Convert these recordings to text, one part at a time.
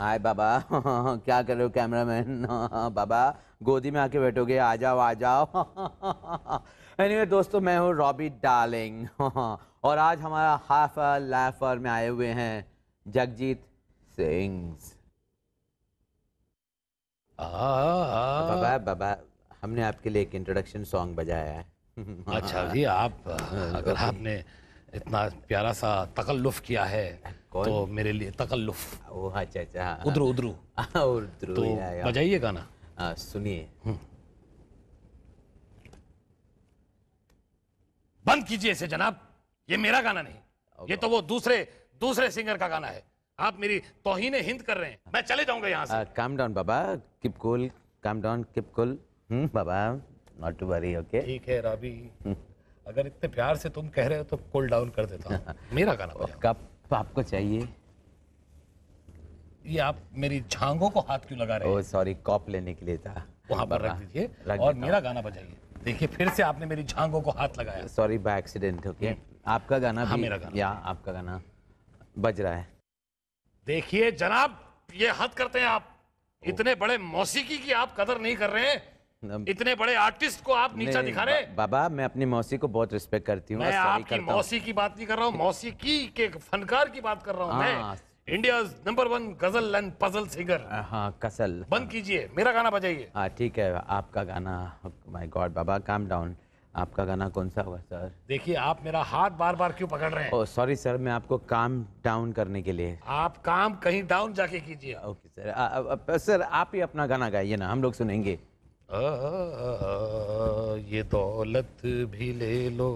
हाय बाबा क्या कर रहे हो कैमरा मैन बाबा गोदी में आके बैठोगे आ जाओ आ जाओ एनीवे anyway, दोस्तों मैं हूँ रॉबी डार्लिंग और आज हमारा हाफर लाफर में आए हुए हैं जगजीत सिंह बाबा बाबा हमने आपके लिए एक इंट्रोडक्शन सॉन्ग बजाया है अच्छा जी आप अगर आपने इतना प्यारा सा तकल्लुफ किया है तो मेरे लिए तकल्लुफ ओह अच्छा अच्छा हाँ, हाँ। उधरू उधरू हाँ, उधरू तो बजाइए गाना सुनिए हम्म। बंद कीजिए इसे जनाब ये मेरा गाना नहीं ये तो वो दूसरे दूसरे सिंगर का गाना है आप मेरी तोहिन हिंद कर रहे हैं मैं चले जाऊंगा यहाँ से काम डाउन बाबा किप कुल काम डाउन किप कुल बाबा नॉट टू वरी ओके ठीक है राबी हम्म। अगर इतने प्यार से तुम कह रहे हो तो कूल डाउन कर देता हूँ मेरा गाना कब तो आपको चाहिए ये आप मेरी छांगों को हाथ क्यों लगा रहे हैं? सॉरी कॉप लेने के लिए था वहां पर रख हाँ, दीजिए और मेरा गाना बजाइए देखिए फिर से आपने मेरी झांगों को हाथ लगाया सॉरी बाय एक्सीडेंट ओके आपका गाना हाँ, भी मेरा गाना या आपका गाना बज रहा है देखिए जनाब ये हद करते हैं आप इतने बड़े मौसीकी की आप कदर नहीं कर रहे हैं इतने बड़े आर्टिस्ट को आप नीचा दिखा रहे बा, बाबा मैं अपनी मौसी को बहुत रिस्पेक्ट करती हूँ आपकी मौसी की बात नहीं कर रहा हूँ मौसी के फनकार की बात कर रहा हूँ India number one ghazal and puzzle singer हाँ कसल हाँ, बंद कीजिए मेरा गाना बजाइए हाँ ठीक है आपका गाना my oh God Baba calm down आपका गाना कौन सा होगा सर देखिए आप मेरा हाथ बार बार क्यों पकड़ रहे हैं ओह सॉरी सर मैं आपको काम डाउन करने के लिए आप काम कहीं डाउन जाके कीजिए ओके सर आ, आ, सर आप ही अपना गाना गाइए ना हम लोग सुनेंगे आ, ये दौलत भी ले लो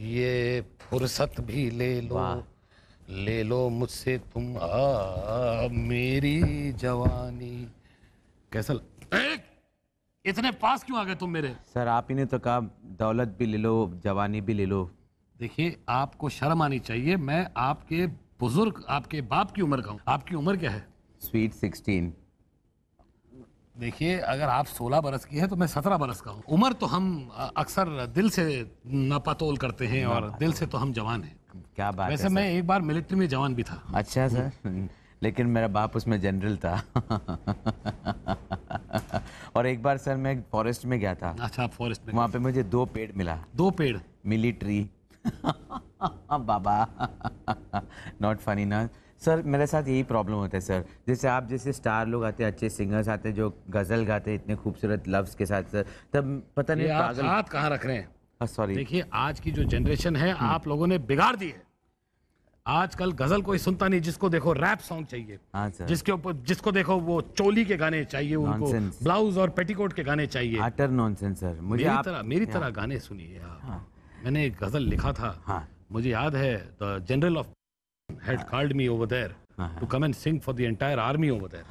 ये फुर्सत भी ले लो ले लो मुझसे तुम आ, मेरी जवानी कैसल इतने पास क्यों आ गए तुम मेरे सर आप ही ने तो कहा दौलत भी ले लो जवानी भी ले लो देखिए आपको शर्म आनी चाहिए मैं आपके बुजुर्ग आपके बाप की उम्र का हूँ आपकी उम्र क्या है स्वीट सिक्सटीन देखिए अगर आप 16 बरस की है तो मैं 17 बरस का हूँ उम्र तो हम अक्सर दिल से नपातोल करते हैं और दिल से तो हम जवान हैं क्या बात वैसे मैं एक बार मिलिट्री में जवान भी था अच्छा सर लेकिन मेरा बाप उसमें जनरल था और एक बार सर मैं फॉरेस्ट में गया था अच्छा फॉरेस्ट में वहाँ पे मुझे दो पेड़ मिला दो पेड़ मिलिट्री बाबा नॉट फनी ना सर मेरे साथ यही प्रॉब्लम होता है सर जैसे आप जैसे स्टार लोग आते हैं अच्छे सिंगर्स आते हैं जो गज़ल गाते हैं इतने खूबसूरत लव्स के साथ सर तब पता नहीं आप हाथ कहाँ रख रहे हैं सॉरी हाँ, देखिए आज की जो जनरेशन है आप लोगों ने बिगाड़ दी है आजकल गजल कोई सुनता नहीं जिसको देखो रैप सॉन्ग चाहिए हाँ जिसके ऊपर जिसको देखो वो चोली के गाने चाहिए उनको ब्लाउज और पेटीकोट के गाने चाहिए अटर नॉनसेंस सर मुझे मेरी आप... तरह मेरी हाँ। तरह गाने सुनिए आप हाँ। मैंने गजल लिखा था हाँ। मुझे याद है द जनरल ऑफ had हाँ। called me over there हाँ, to हाँ। come and sing for the entire army over there.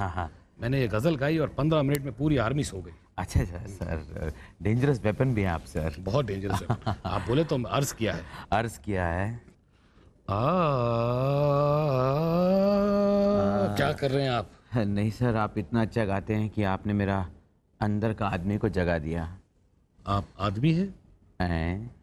मैंने ये गज़ल गाई और 15 मिनट में पूरी आर्मी सो गई अच्छा अच्छा सर डेंजरस वेपन भी है आप सर बहुत डेंजरस है आप बोले तो अर्ज किया है अर्ज किया है आ, आ, क्या कर रहे हैं आप नहीं सर आप इतना अच्छा गाते हैं कि आपने मेरा अंदर का आदमी को जगा दिया आप आदमी हैं हैं